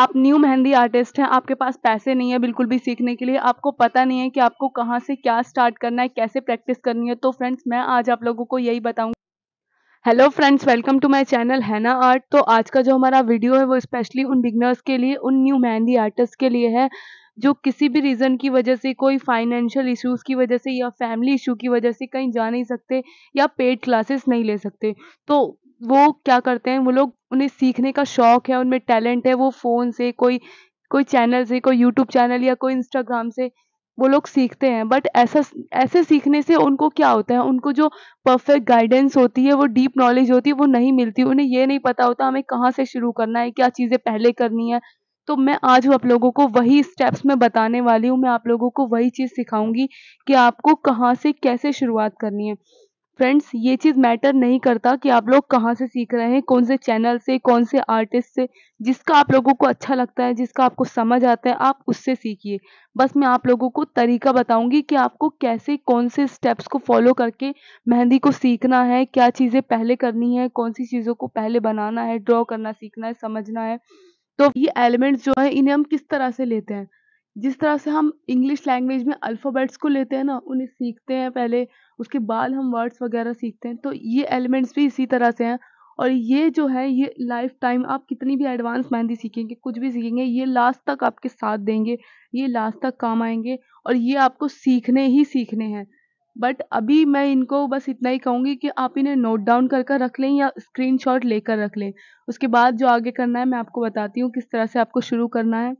आप new mehndi artist हैं आपके पास पैसे नहीं है बिल्कुल भी सीखने के लिए आपको पता नहीं है कि आपको कहाँ से क्या स्टार्ट करना है कैसे प्रैक्टिस करनी है तो फ्रेंड्स मैं आज आप लोगों को यही बताऊंगी hello friends welcome to my channel Haina art तो आज का जो हमारा वीडियो है वो स्पेशली उन बिगनर्स के लिए उन न्यू मेहंदी आर्टिस्ट के लिए है जो किसी भी रीज़न की वजह से कोई फाइनेंशियल इश्यूज़ की वजह से या फैमिली इशू की वजह से कहीं जा नहीं सकते या पेड क्लासेस नहीं ले सकते तो वो क्या करते हैं वो लोग उन्हें सीखने का शौक है उनमें टैलेंट है वो फ़ोन से कोई कोई चैनल से कोई यूट्यूब चैनल या कोई इंस्टाग्राम से वो लोग सीखते हैं बट ऐसा ऐसे सीखने से उनको क्या होता है उनको जो परफेक्ट गाइडेंस होती है वो डीप नॉलेज होती है वो नहीं मिलती उन्हें ये नहीं पता होता हमें कहाँ से शुरू करना है क्या चीज़ें पहले करनी है तो मैं आज आप लोगों को वही स्टेप्स में बताने वाली हूँ मैं आप लोगों को वही चीज़ सिखाऊंगी कि आपको कहाँ से कैसे शुरुआत करनी है फ्रेंड्स ये चीज़ मैटर नहीं करता कि आप लोग कहाँ से सीख रहे हैं कौन से चैनल से कौन से आर्टिस्ट से जिसका आप लोगों को अच्छा लगता है जिसका आपको समझ आता है आप उससे सीखिए बस मैं आप लोगों को तरीका बताऊंगी कि आपको कैसे कौन से स्टेप्स को फॉलो करके मेहंदी को सीखना है क्या चीज़ें पहले करनी है कौन सी चीज़ों को पहले बनाना है ड्रॉ करना सीखना है समझना है तो ये एलिमेंट्स जो है इन्हें हम किस तरह से लेते हैं जिस तरह से हम इंग्लिश लैंग्वेज में अल्फ़ाबेट्स को लेते हैं ना उन्हें सीखते हैं पहले उसके बाद हम वर्ड्स वगैरह सीखते हैं तो ये एलिमेंट्स भी इसी तरह से हैं और ये जो है ये लाइफ टाइम आप कितनी भी एडवांस मेहंदी सीखेंगे कुछ भी सीखेंगे ये लास्ट तक आपके साथ देंगे ये लास्ट तक काम आएंगे और ये आपको सीखने ही सीखने हैं बट अभी मैं इनको बस इतना ही कहूँगी कि आप इन्हें नोट डाउन कर कर रख लें या स्क्रीनशॉट लेकर रख लें उसके बाद जो आगे करना है मैं आपको बताती हूँ किस तरह से आपको शुरू करना है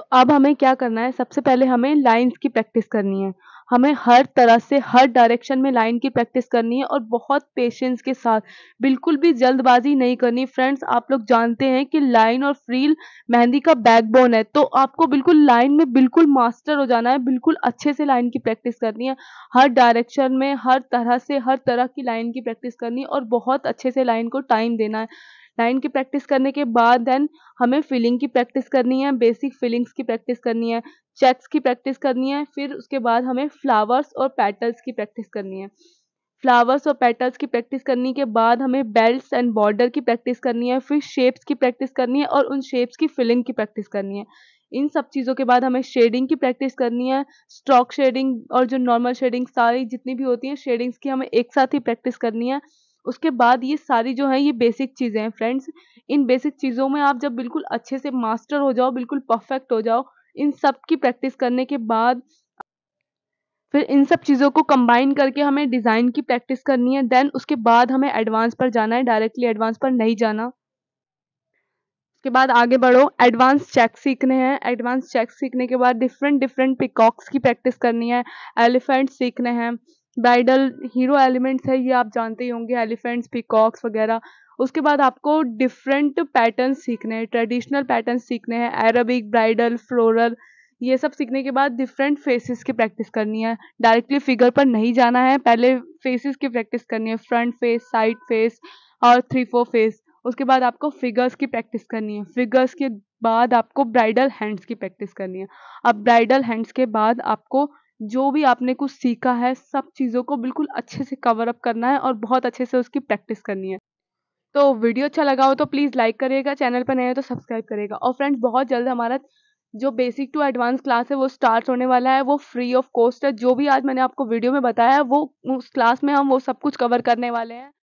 तो अब हमें क्या करना है सबसे पहले हमें लाइंस की प्रैक्टिस करनी है हमें हर तरह से हर डायरेक्शन में लाइन की प्रैक्टिस करनी है और बहुत पेशेंस के साथ बिल्कुल भी जल्दबाजी नहीं करनी फ्रेंड्स आप लोग जानते हैं कि लाइन और फ्रील मेहंदी का बैकबोन है तो आपको बिल्कुल लाइन में बिल्कुल मास्टर हो जाना है बिल्कुल अच्छे से लाइन की प्रैक्टिस करनी है हर डायरेक्शन में हर तरह से हर तरह की लाइन की प्रैक्टिस करनी है और बहुत अच्छे से लाइन को टाइम देना है लाइन की प्रैक्टिस करने के बाद देन हमें फिलिंग की प्रैक्टिस करनी है बेसिक फिलिंग्स की प्रैक्टिस करनी है चेक्स की प्रैक्टिस करनी है फिर उसके बाद हमें फ्लावर्स और पैटल्स की प्रैक्टिस करनी है फ्लावर्स और पैटल्स की प्रैक्टिस करने के बाद हमें बेल्ट एंड बॉर्डर की प्रैक्टिस करनी है फिर शेप्स की प्रैक्टिस करनी है और उन शेप्स की फिलिंग की प्रैक्टिस करनी है इन सब चीज़ों के बाद हमें शेडिंग की प्रैक्टिस करनी है स्ट्रॉक शेडिंग और जो नॉर्मल शेडिंग सारी जितनी भी होती हैं शेडिंग्स की हमें एक साथ ही प्रैक्टिस करनी है उसके बाद ये सारी जो है ये बेसिक चीज़ें हैं फ्रेंड्स इन बेसिक चीज़ों में आप जब बिल्कुल अच्छे से मास्टर हो जाओ बिल्कुल परफेक्ट हो जाओ इन सब की प्रैक्टिस करने के बाद फिर इन सब चीज़ों को कंबाइन करके हमें डिज़ाइन की प्रैक्टिस करनी है देन उसके बाद हमें एडवांस पर जाना है डायरेक्टली एडवांस पर नहीं जाना उसके बाद आगे बढ़ो एडवांस चेक सीखने हैं एडवांस चेक सीखने के बाद डिफरेंट डिफरेंट पिकॉक्स की प्रैक्टिस करनी है एलिफेंट सीखने हैं ब्राइडल हीरो एलिमेंट्स है ये आप जानते ही होंगे एलिफेंट्स पिकॉक्स वगैरह उसके बाद आपको डिफरेंट पैटर्न सीखने हैं ट्रेडिशनल पैटर्न सीखने हैं अरबिक ब्राइडल फ्लोरल ये सब सीखने के बाद डिफरेंट फेसेस की प्रैक्टिस करनी है डायरेक्टली फिगर पर नहीं जाना है पहले फेसेस की प्रैक्टिस करनी है फ्रंट फेस साइड फेस और थ्री फोर फेस उसके बाद आपको फिगर्स की प्रैक्टिस करनी है फिगर्स के बाद आपको ब्राइडल हैंड्स की प्रैक्टिस करनी है अब ब्राइडल हैंड्स के बाद आपको जो भी आपने कुछ सीखा है सब चीज़ों को बिल्कुल अच्छे से कवर अप करना है और बहुत अच्छे से उसकी प्रैक्टिस करनी है तो वीडियो अच्छा लगा हो तो प्लीज़ लाइक करिएगा चैनल पर नए हो तो सब्सक्राइब करेगा और फ्रेंड्स बहुत जल्द हमारा जो बेसिक टू एडवांस क्लास है वो स्टार्ट होने वाला है वो फ्री ऑफ कॉस्ट है जो भी आज मैंने आपको वीडियो में बताया है वो उस क्लास में हम वो सब कुछ कवर करने वाले हैं